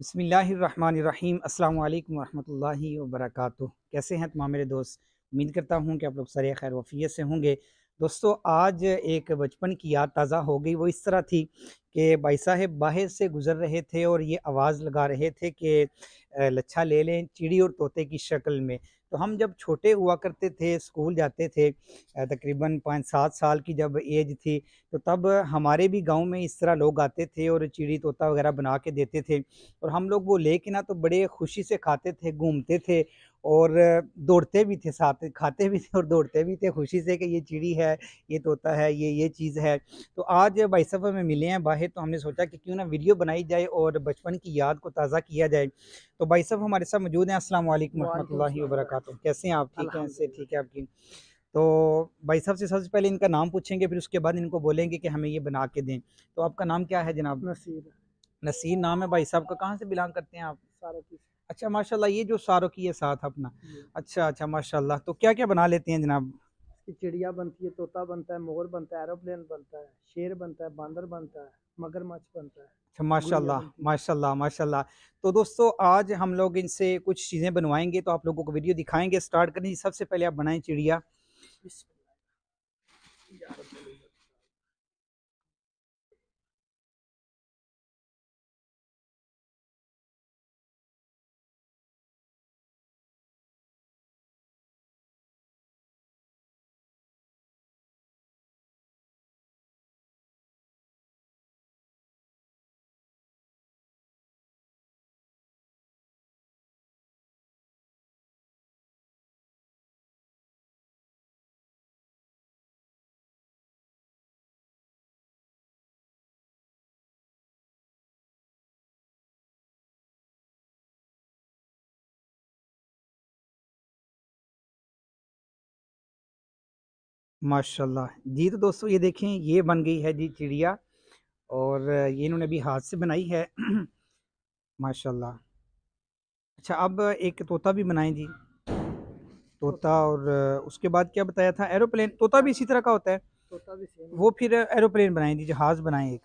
बसमीम् अल्लाम वरहि वरक कैसे हैं तमाम मेरे दोस्त उम्मीद करता हूँ कि आप लोग सर खैर वफ़ीत से होंगे दोस्तों आज एक बचपन की याद ताज़ा हो गई वो इस तरह थी कि भाई साहब बाहर से गुज़र रहे थे और ये आवाज़ लगा रहे थे कि लच्छा ले लें चिड़ी और तोते की शक्ल में तो हम जब छोटे हुआ करते थे स्कूल जाते थे तकरीबन पाँच सात साल की जब एज थी तो तब हमारे भी गांव में इस तरह लोग आते थे और चिड़ी तोता वगैरह बना के देते थे और हम लोग वो ले के ना तो बड़े खुशी से खाते थे घूमते थे और दौड़ते भी थे साथ खाते भी थे और दौड़ते भी थे खुशी से कि ये चिड़ी है ये तोता है ये ये चीज़ है तो आज भाई साहब हमें मिले हैं बाहर है तो हमने सोचा कि क्यों ना वीडियो बनाई जाए और बचपन की याद को ताज़ा किया जाए तो भाई साहब हमारे साथ मौजूद हैं असल वालेकुम वरहमतुल्लाहि कैसे हैं आप ठीक हैं से ठीक है आपकी तो भाई साहब से सबसे पहले इनका नाम पूछेंगे फिर उसके बाद इनको बोलेंगे कि हमें ये बना के दें तो आपका नाम क्या है जनाब नसीर नसीर नाम है भाई साहब का कहाँ से बिलोंग करते हैं आप सारा की अच्छा माशाल्लाह ये जो सारों की है साथ अपना अच्छा अच्छा माशाल्लाह तो क्या क्या बना लेते हैं जनाब कि चिड़िया बनती है तोता बनता है मोर बनता है एरोप्लेन बनता है शेर बनता है बंदर बनता है मगरमच्छ बनता है अच्छा माशाल्लाह माशाल्लाह माशाल्लाह तो दोस्तों आज हम लोग इनसे कुछ चीज़ें बनवाएंगे तो आप लोगों को वीडियो दिखाएंगे स्टार्ट करेंगे सबसे पहले आप बनाएं चिड़िया माशाल्लाह जी तो दोस्तों ये देखें ये बन गई है जी चिड़िया और ये इन्होंने अभी हाथ से बनाई है माशाल्लाह अच्छा अब एक तोता भी बनाएं जी तोता और उसके बाद क्या बताया था एरोप्लेन तोता भी इसी तरह का होता है तोता भी वो फिर एरोप्लेन बनाएं जी जहाज़ बनाएं एक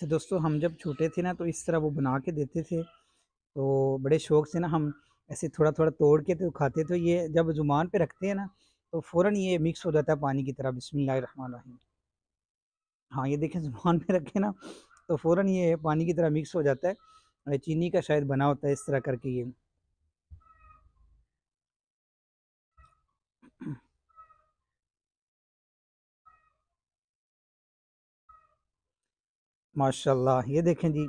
अच्छा दोस्तों हम जब छोटे थे ना तो इस तरह वो बना के देते थे तो बड़े शौक से ना हम ऐसे थोड़ा थोड़ा तोड़ के तो खाते थे ये जब ज़ुबान पे रखते हैं ना तो फ़ौरन ये मिक्स हो जाता है पानी की तरह बिसमीम हाँ ये देखें ज़ुबान पे रखें ना तो फ़ौरन ये पानी की तरह मिक्स हो जाता है चीनी का शायद बना होता है इस तरह करके ये माशाल्लाह ये देखें जी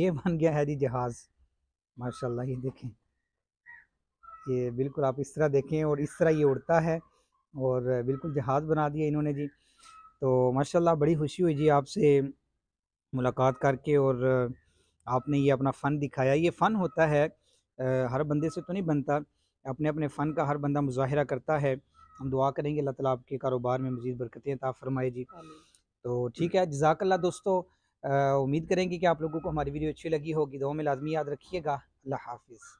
ये बन गया है जी जहाज़ माशाल्लाह ये देखें ये बिल्कुल आप इस तरह देखें और इस तरह ये उड़ता है और बिल्कुल जहाज़ बना दिया इन्होंने जी तो माशाल्लाह बड़ी खुशी हुई जी आपसे मुलाकात करके और आपने ये अपना फ़न दिखाया ये फ़न होता है हर बंदे से तो नहीं बनता अपने अपने फ़न का हर बंदा मुजाहरा करता है हम दुआ करेंगे अल्लाह ताला आपके कारोबार में मज़ीद बरकतें ता फरमाए जी तो ठीक है जजाकल्ला दोस्तों उम्मीद करेंगे कि आप लोगों को हमारी वीडियो अच्छी लगी होगी दो में लाजमी याद रखिएगा अल्लाह हाफिज़